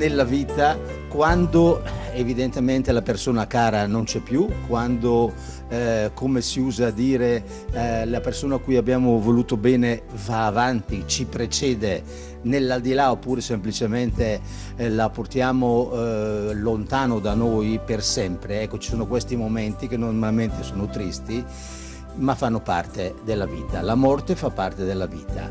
nella vita quando evidentemente la persona cara non c'è più, quando, eh, come si usa a dire, eh, la persona a cui abbiamo voluto bene va avanti, ci precede nell'aldilà oppure semplicemente eh, la portiamo eh, lontano da noi per sempre. Ecco, ci sono questi momenti che normalmente sono tristi, ma fanno parte della vita. La morte fa parte della vita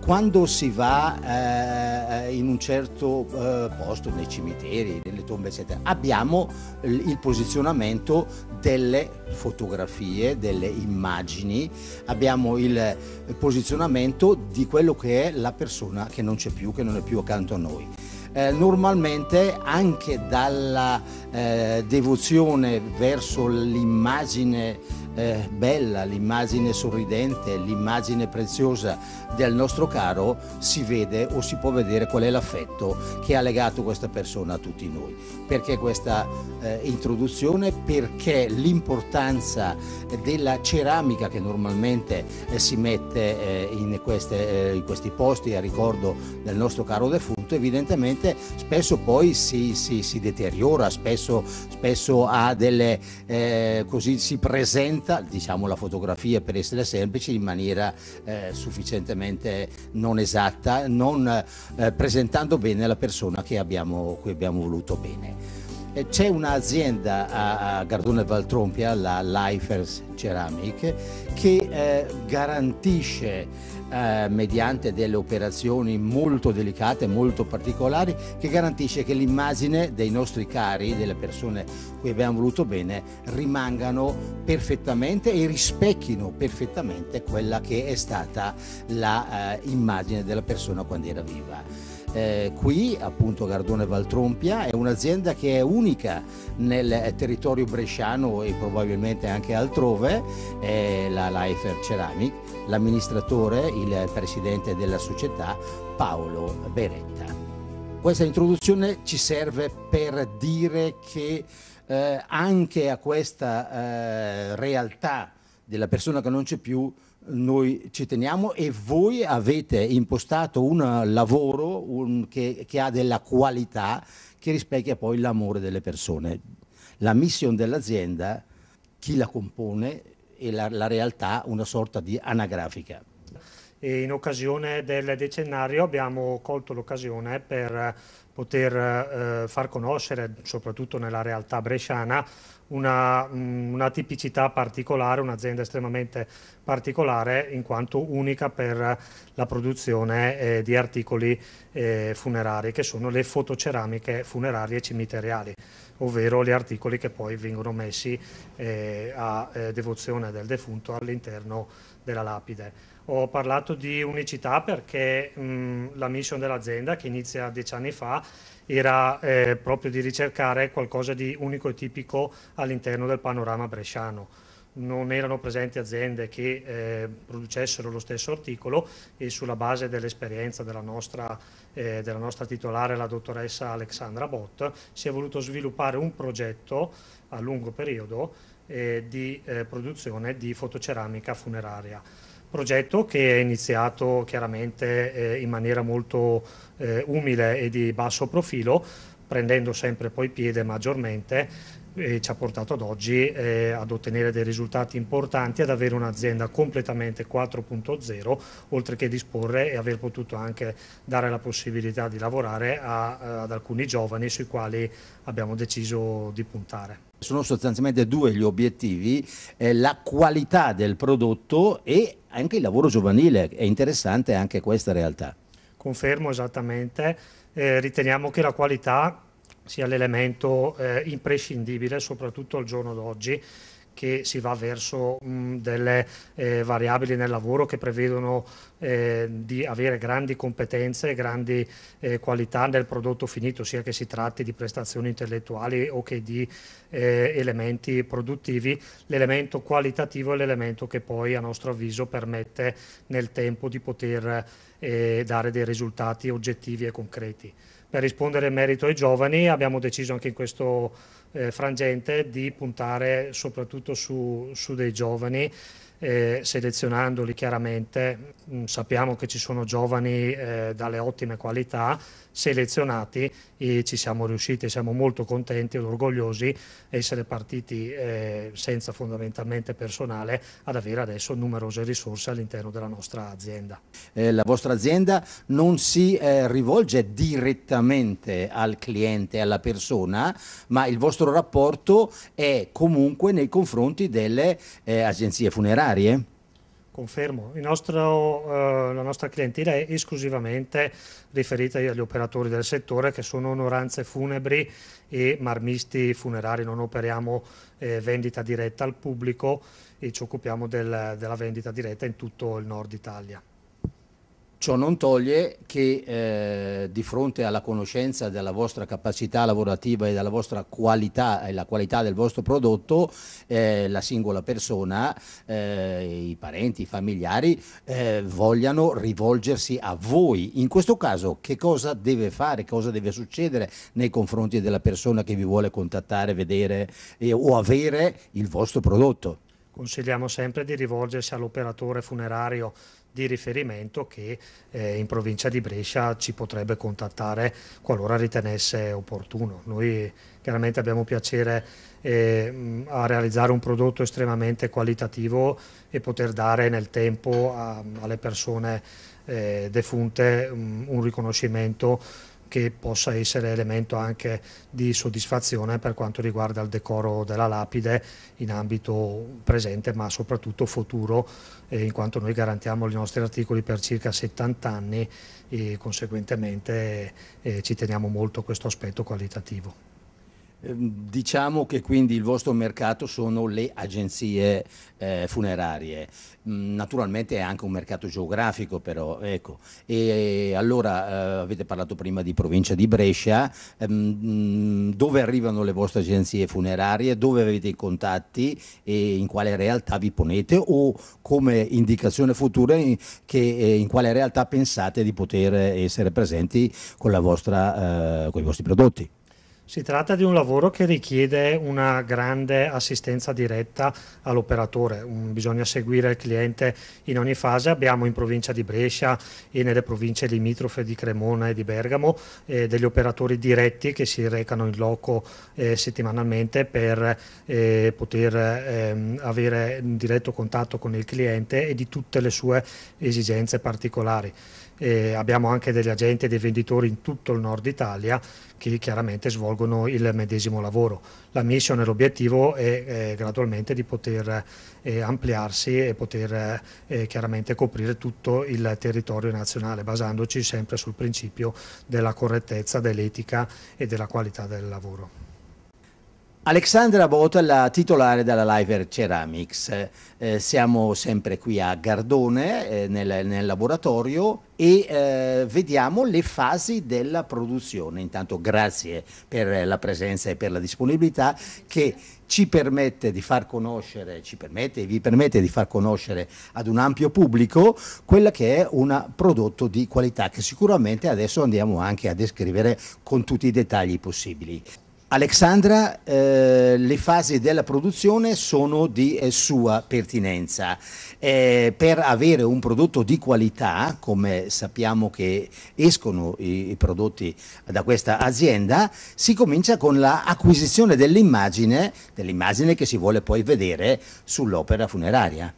quando si va eh, in un certo eh, posto, nei cimiteri, nelle tombe, eccetera, abbiamo il posizionamento delle fotografie, delle immagini, abbiamo il posizionamento di quello che è la persona che non c'è più, che non è più accanto a noi. Eh, normalmente anche dalla eh, devozione verso l'immagine eh, bella, l'immagine sorridente, l'immagine preziosa del nostro caro, si vede o si può vedere qual è l'affetto che ha legato questa persona a tutti noi. Perché questa eh, introduzione? Perché l'importanza della ceramica che normalmente eh, si mette eh, in, queste, eh, in, questi posti a ricordo del nostro caro defunto, evidentemente spesso poi si, si, si deteriora, spesso, spesso delle, eh, così si presenta presenta diciamo, la fotografia per essere semplici in maniera eh, sufficientemente non esatta, non eh, presentando bene la persona che abbiamo, cui abbiamo voluto bene. Eh, c'è un'azienda a, Gardone Valtrompia, la Lifers Ceramic, che eh, garantisce eh, mediante delle operazioni molto delicate, molto particolari, che garantisce che l'immagine dei nostri cari, delle persone cui abbiamo voluto bene, rimangano perfettamente e rispecchino perfettamente quella che è stata l'immagine eh, della persona quando era viva. Eh, qui appunto Gardone Valtrompia è un'azienda che è unica nel eh, territorio bresciano e probabilmente anche altrove, eh, la Lifer Ceramic, l'amministratore, il presidente della società Paolo Beretta. Questa introduzione ci serve per dire che eh, anche a questa eh, realtà della persona che non c'è più noi ci teniamo e voi avete impostato un lavoro un, che, che, ha della qualità che rispecchia poi l'amore delle persone. La mission dell'azienda, chi la compone e la, la realtà una sorta di anagrafica. E in occasione del decennario abbiamo colto l'occasione per poter eh, far conoscere, soprattutto nella realtà bresciana, una, mm, una tipicità particolare, un'azienda estremamente particolare in quanto unica per la produzione eh, di articoli eh, funerari che sono le fotoceramiche funerarie cimiteriali, ovvero gli articoli che poi vengono messi eh, a eh, devozione del defunto all'interno della lapide. Ho parlato di unicità perché mh, la mission dell'azienda, che inizia dieci anni fa, era eh, proprio di ricercare qualcosa di unico e tipico all'interno del panorama bresciano. Non erano presenti aziende che eh, producessero lo stesso articolo e sulla base dell'esperienza della, eh, della nostra, titolare, la dottoressa Alexandra Bott, si è voluto sviluppare un progetto a lungo periodo eh, di eh, produzione di fotoceramica funeraria progetto che è iniziato chiaramente eh, in maniera molto eh, umile e di basso profilo, prendendo sempre poi piede maggiormente eh, ci ha portato ad oggi eh, ad ottenere dei risultati importanti, ad avere un'azienda completamente 4.0, oltre che disporre e aver potuto anche dare la possibilità di lavorare a, eh, ad alcuni giovani sui quali abbiamo deciso di puntare. Sono sostanzialmente due gli obiettivi, eh, la qualità del prodotto e anche il lavoro giovanile, è interessante anche questa realtà. Confermo esattamente, eh, riteniamo che la qualità sia l'elemento eh, imprescindibile, soprattutto al giorno d'oggi, che si va verso mh, mm, delle eh, variabili nel lavoro che prevedono eh, di avere grandi competenze, grandi eh, qualità nel prodotto finito, sia che si tratti di prestazioni intellettuali o che di eh, elementi produttivi. L'elemento qualitativo è l'elemento che poi a nostro avviso permette nel tempo di poter eh, dare dei risultati oggettivi e concreti per rispondere in merito ai giovani abbiamo deciso anche in questo eh, frangente di puntare soprattutto su, su dei giovani eh, selezionandoli chiaramente. Mm, sappiamo che ci sono giovani eh, dalle ottime qualità, selezionati e ci siamo riusciti, siamo molto contenti ed orgogliosi essere partiti eh, senza fondamentalmente personale ad avere adesso numerose risorse all'interno della nostra azienda. Eh, la vostra azienda non si eh, rivolge direttamente al cliente, alla persona, ma il vostro rapporto è comunque nei confronti delle eh, agenzie funerarie sanitarie? Eh? Confermo, nostro, eh, la nostra clientela è esclusivamente riferita agli operatori del settore che sono onoranze funebri e marmisti funerari, non operiamo eh, vendita diretta al pubblico e ci occupiamo del, della vendita diretta in tutto il nord Italia. Ciò non toglie che eh, di fronte alla conoscenza della vostra capacità lavorativa e della vostra qualità e la qualità del vostro prodotto, eh, la singola persona, eh, i parenti, i familiari eh, vogliano rivolgersi a voi. In questo caso che cosa deve fare, cosa deve succedere nei confronti della persona che vi vuole contattare, vedere eh, o avere il vostro prodotto? Consigliamo sempre di rivolgersi all'operatore funerario di riferimento che eh, in provincia di Brescia ci potrebbe contattare qualora ritenesse opportuno. Noi chiaramente abbiamo piacere eh, a realizzare un prodotto estremamente qualitativo e poter dare nel tempo a, alle persone eh, defunte un, mm, un riconoscimento che possa essere elemento anche di soddisfazione per quanto riguarda il decoro della lapide in ambito presente ma soprattutto futuro eh, in quanto noi garantiamo i nostri articoli per circa 70 anni e conseguentemente eh, ci teniamo molto a questo aspetto qualitativo. Ehm, diciamo che quindi il vostro mercato sono le agenzie eh, funerarie, mm, naturalmente è anche un mercato geografico però, ecco. e allora eh, avete parlato prima di provincia di Brescia, ehm, mm, dove arrivano le vostre agenzie funerarie, dove avete i contatti e in quale realtà vi ponete o come indicazione futura in, eh, che, eh, in quale realtà pensate di poter eh, essere presenti con, vostra, eh, con i vostri prodotti? Si tratta di un lavoro che richiede una grande assistenza diretta all'operatore, bisogna seguire il cliente in ogni fase, abbiamo in provincia di Brescia e nelle province limitrofe di Cremona e di Bergamo eh, degli operatori diretti che si recano in loco eh, settimanalmente per eh, poter ehm, avere un diretto contatto con il cliente e di tutte le sue esigenze particolari e abbiamo anche degli agenti e dei venditori in tutto il nord Italia che chiaramente svolgono il medesimo lavoro. La missione e l'obiettivo è, è, gradualmente di poter eh, ampliarsi e poter eh, eh, chiaramente coprire tutto il territorio nazionale basandoci sempre sul principio della correttezza, dell'etica e della qualità del lavoro. Alexandra Bota, la titolare della Liver Ceramics. Eh, siamo sempre qui a Gardone, eh, nel, nel, laboratorio, e eh, vediamo le fasi della produzione. Intanto grazie per la presenza e per la disponibilità che ci permette di far conoscere, ci permette, vi permette di far conoscere ad un ampio pubblico quella che è un prodotto di qualità che sicuramente adesso andiamo anche a descrivere con tutti i dettagli possibili. Alexandra, eh, le fasi della produzione sono di eh, sua pertinenza. Eh, per avere un prodotto di qualità, come sappiamo che escono i, i prodotti da questa azienda, si comincia con l'acquisizione dell'immagine, dell'immagine che si vuole poi vedere sull'opera funeraria.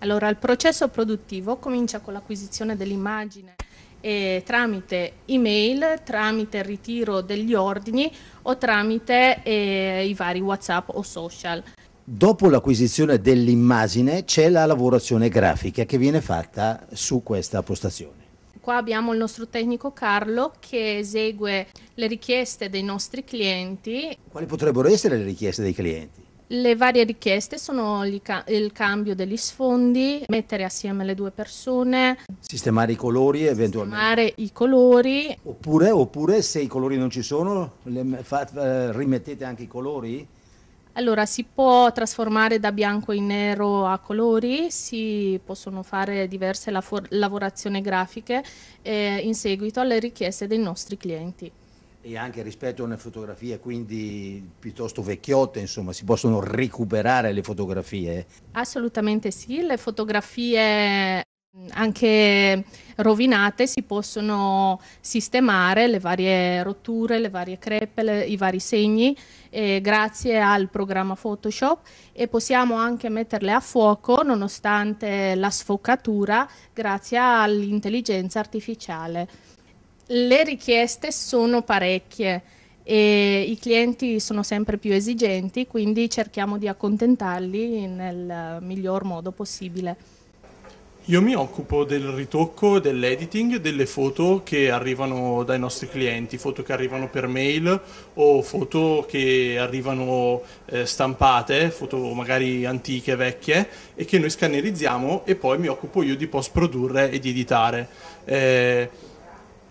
Allora, il processo produttivo comincia con l'acquisizione dell'immagine eh, tramite email, tramite il ritiro degli ordini o tramite eh, i vari WhatsApp o social. Dopo l'acquisizione dell'immagine c'è la lavorazione grafica che viene fatta su questa postazione. Qua abbiamo il nostro tecnico Carlo che esegue le richieste dei nostri clienti. Quali potrebbero essere le richieste dei clienti? Le varie richieste sono il cambio degli sfondi, mettere assieme le due persone, sistemare i colori eventualmente. sistemare i colori. Oppure, oppure, se i colori non ci sono, fa, rimettete anche i colori? Allora, si può trasformare da bianco in nero a colori, si possono fare diverse lavorazioni grafiche eh, in seguito alle richieste dei nostri clienti e anche rispetto a una fotografia quindi piuttosto vecchiotta, insomma, si possono recuperare le fotografie? Assolutamente sì, le fotografie anche rovinate si possono sistemare le varie rotture, le varie crepe, le, i vari segni eh, grazie al programma Photoshop e possiamo anche metterle a fuoco nonostante la sfocatura grazie all'intelligenza artificiale le richieste sono parecchie e i clienti sono sempre più esigenti, quindi cerchiamo di accontentarli nel miglior modo possibile. Io mi occupo del ritocco, dell'editing delle foto che arrivano dai nostri clienti, foto che arrivano per mail o foto che arrivano eh, stampate, foto magari antiche, vecchie e che noi scannerizziamo e poi mi occupo io di post produrre e di editare. Eh,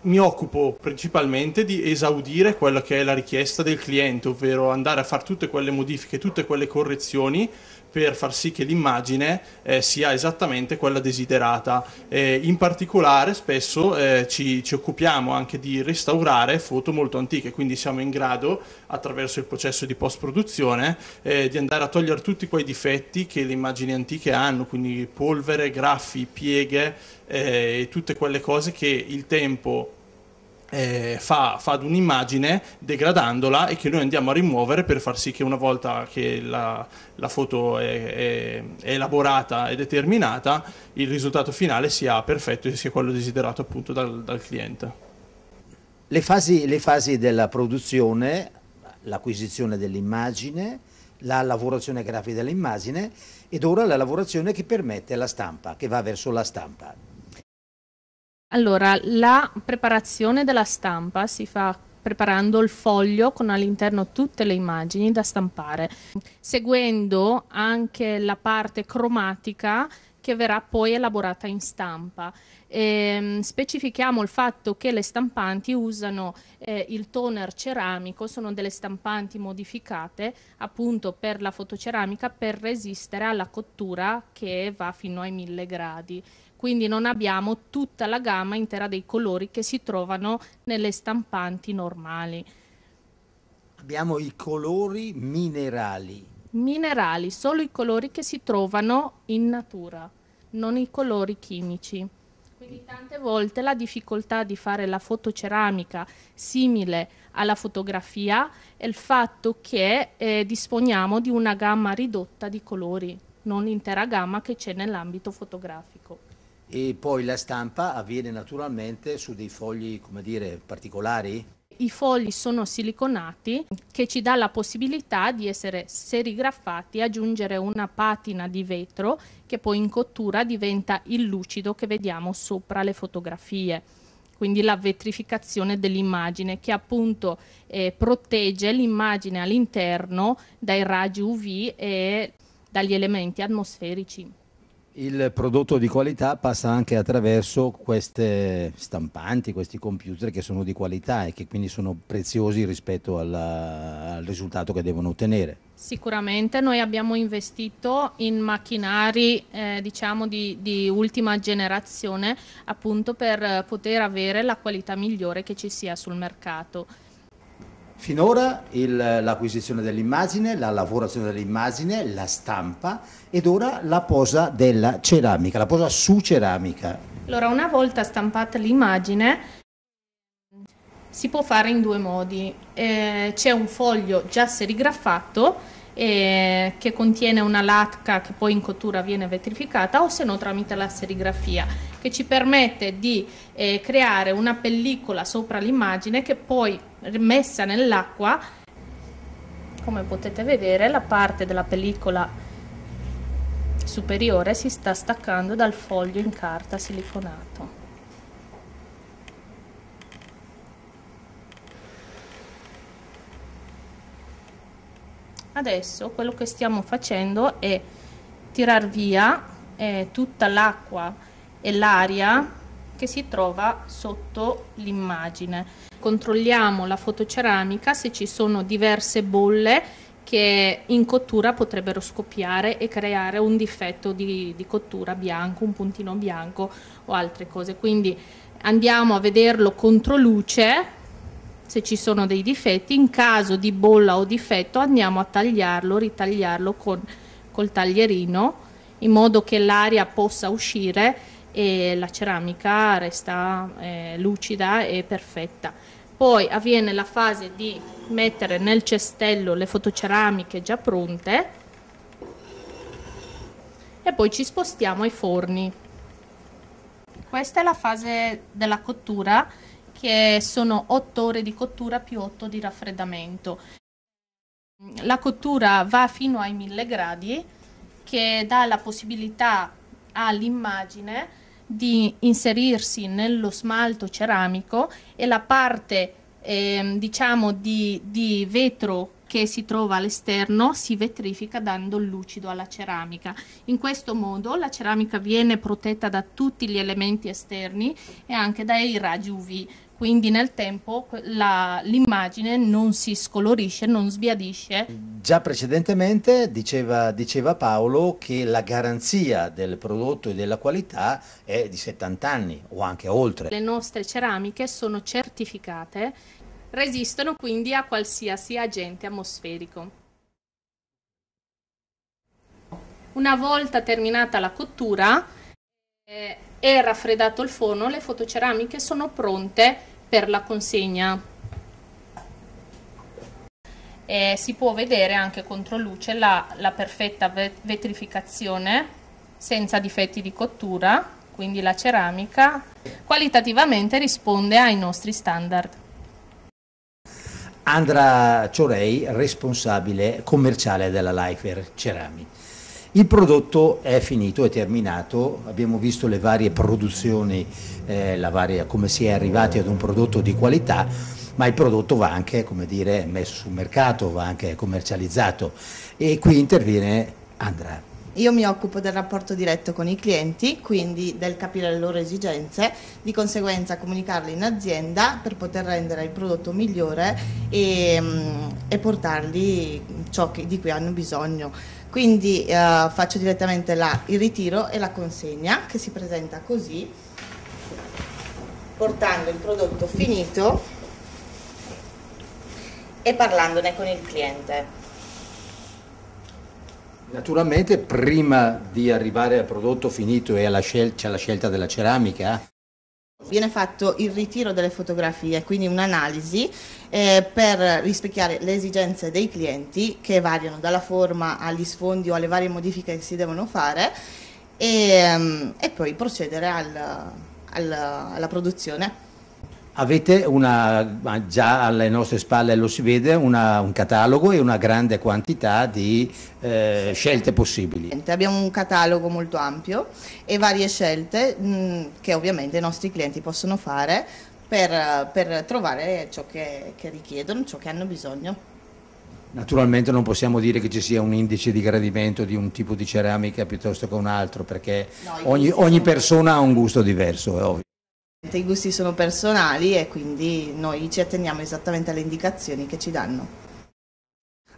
mi occupo principalmente di esaudire quella che è la richiesta del cliente, ovvero andare a fare tutte quelle modifiche, tutte quelle correzioni per far sì che l'immagine eh, sia esattamente quella desiderata. Eh, in particolare spesso eh, ci, ci, occupiamo anche di restaurare foto molto antiche, quindi siamo in grado, attraverso il processo di post-produzione, eh, di andare a togliere tutti quei difetti che le immagini antiche hanno, quindi polvere, graffi, pieghe eh, e tutte quelle cose che il tempo eh, fa, fa ad un'immagine degradandola e che noi andiamo a rimuovere per far sì che una volta che la, la foto è, è, è elaborata e determinata il risultato finale sia perfetto e sia quello desiderato appunto dal, dal cliente. Le fasi, le fasi della produzione, l'acquisizione dell'immagine, la lavorazione grafica dell'immagine ed ora la lavorazione che permette la stampa, che va verso la stampa. Allora, la preparazione della stampa si fa preparando il foglio con all'interno tutte le immagini da stampare, seguendo anche la parte cromatica che verrà poi elaborata in stampa. E, ehm, specifichiamo il fatto che le stampanti usano eh, il toner ceramico, sono delle stampanti modificate appunto per la fotoceramica per resistere alla cottura che va fino ai 1000 gradi quindi non abbiamo tutta la gamma intera dei colori che si trovano nelle stampanti normali. Abbiamo i colori minerali. Minerali, solo i colori che si trovano in natura, non i colori chimici. Quindi tante volte la difficoltà di fare la fotoceramica simile alla fotografia è il fatto che eh, disponiamo di una gamma ridotta di colori, non l'intera gamma che c'è nell'ambito fotografico e poi la stampa avviene naturalmente su dei fogli, come dire, particolari? I fogli sono siliconati che ci dà la possibilità di essere serigrafati, aggiungere una patina di vetro che poi in cottura diventa il lucido che vediamo sopra le fotografie. Quindi la vetrificazione dell'immagine che appunto eh, protegge l'immagine all'interno dai raggi UV e dagli elementi atmosferici il prodotto di qualità passa anche attraverso queste stampanti, questi computer che sono di qualità e che quindi sono preziosi rispetto alla, al risultato che devono ottenere. Sicuramente noi abbiamo investito in macchinari eh, diciamo di, di, ultima generazione appunto per poter avere la qualità migliore che ci sia sul mercato. Finora l'acquisizione dell'immagine, la lavorazione dell'immagine, la stampa ed ora la posa della ceramica, la posa su ceramica. Allora, una volta stampata l'immagine si può fare in due modi. Eh, c'è un foglio già serigraffato eh, che contiene una latca che poi in cottura viene vetrificata o se no tramite la serigrafia che ci permette di eh, creare una pellicola sopra l'immagine che poi messa nell'acqua come potete vedere la parte della pellicola superiore si sta staccando dal foglio in carta siliconato adesso quello che stiamo facendo è tirar via eh, tutta l'acqua e l'aria che si trova sotto l'immagine. Controlliamo la fotoceramica se ci sono diverse bolle che in cottura potrebbero scoppiare e creare un difetto di, di cottura bianco, un puntino bianco o altre cose. Quindi andiamo a vederlo contro luce se ci sono dei difetti, in caso di bolla o difetto andiamo a tagliarlo, ritagliarlo con, col taglierino in modo che l'aria possa uscire e la ceramica resta eh, lucida e perfetta. Poi avviene la fase di mettere nel cestello le fotoceramiche già pronte e poi ci spostiamo ai forni. Questa è la fase della cottura che sono 8 ore di cottura più 8 di raffreddamento. La cottura va fino ai 1000 gradi che dà la possibilità all'immagine di di inserirsi nello smalto ceramico e la parte eh, diciamo di, di vetro che si trova all'esterno si vetrifica dando lucido alla ceramica. In questo modo la ceramica viene protetta da tutti gli elementi esterni e anche dai raggi UV, quindi nel tempo l'immagine non si scolorisce, non sbiadisce. Già precedentemente diceva, diceva, Paolo che la garanzia del prodotto e della qualità è di 70 anni o anche oltre. Le nostre ceramiche sono certificate Resistono quindi a qualsiasi agente atmosferico. Una volta terminata la cottura eh, e raffreddato il forno, le fotoceramiche sono pronte per la consegna. E si può vedere anche contro luce la, la perfetta vetrificazione senza difetti di cottura, quindi la ceramica qualitativamente risponde ai nostri standard. Andra Ciorei, responsabile commerciale della Lifer Cerami. Il prodotto è finito, è terminato, abbiamo visto le varie produzioni, eh, varia, come si è arrivati ad un prodotto di qualità, ma il prodotto va anche dire, messo sul mercato, va anche commercializzato e qui interviene Andra. Io mi occupo del rapporto diretto con i clienti, quindi del capire le loro esigenze, di conseguenza comunicarle in azienda per poter rendere il prodotto migliore e, mm, e portargli ciò che, di cui hanno bisogno. Quindi eh, faccio direttamente la, il ritiro e la consegna che si presenta così, portando il prodotto finito e parlandone con il cliente. Naturalmente prima di arrivare al prodotto finito e alla scelta, alla scelta della ceramica, Viene fatto il ritiro delle fotografie, quindi un'analisi eh, per rispecchiare le esigenze dei clienti che variano dalla forma agli sfondi o alle varie modifiche che si devono fare e, ehm, e poi procedere al, al, alla produzione. Avete una, già alle nostre spalle lo si vede, una, un catalogo e una grande quantità di eh, scelte possibili. Abbiamo un catalogo molto ampio e varie scelte mh, mm, che ovviamente i nostri clienti possono fare per, per trovare ciò che, che richiedono, ciò che hanno bisogno. Naturalmente non possiamo dire che ci sia un indice di gradimento di un tipo di ceramica piuttosto che un altro, perché no, ogni, ogni persona ha un gusto diverso, è ovvio. I gusti sono personali e quindi noi ci atteniamo esattamente alle indicazioni che ci danno.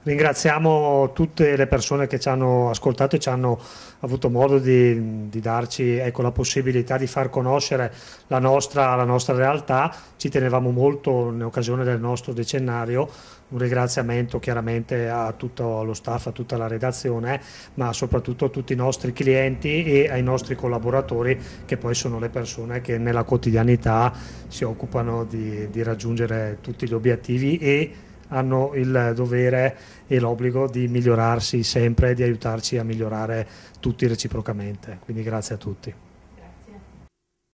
Ringraziamo tutte le persone che ci hanno ascoltato e ci hanno avuto modo di, di darci ecco, la possibilità di far conoscere la nostra, la nostra, realtà. Ci tenevamo molto in occasione del nostro decennario. Un ringraziamento chiaramente a tutto lo staff, a tutta la redazione, ma soprattutto a tutti i nostri clienti e ai nostri collaboratori che poi sono le persone che nella quotidianità si occupano di, di raggiungere tutti gli obiettivi e hanno il dovere e l'obbligo di migliorarsi sempre e di aiutarci a migliorare tutti reciprocamente. Quindi grazie a tutti.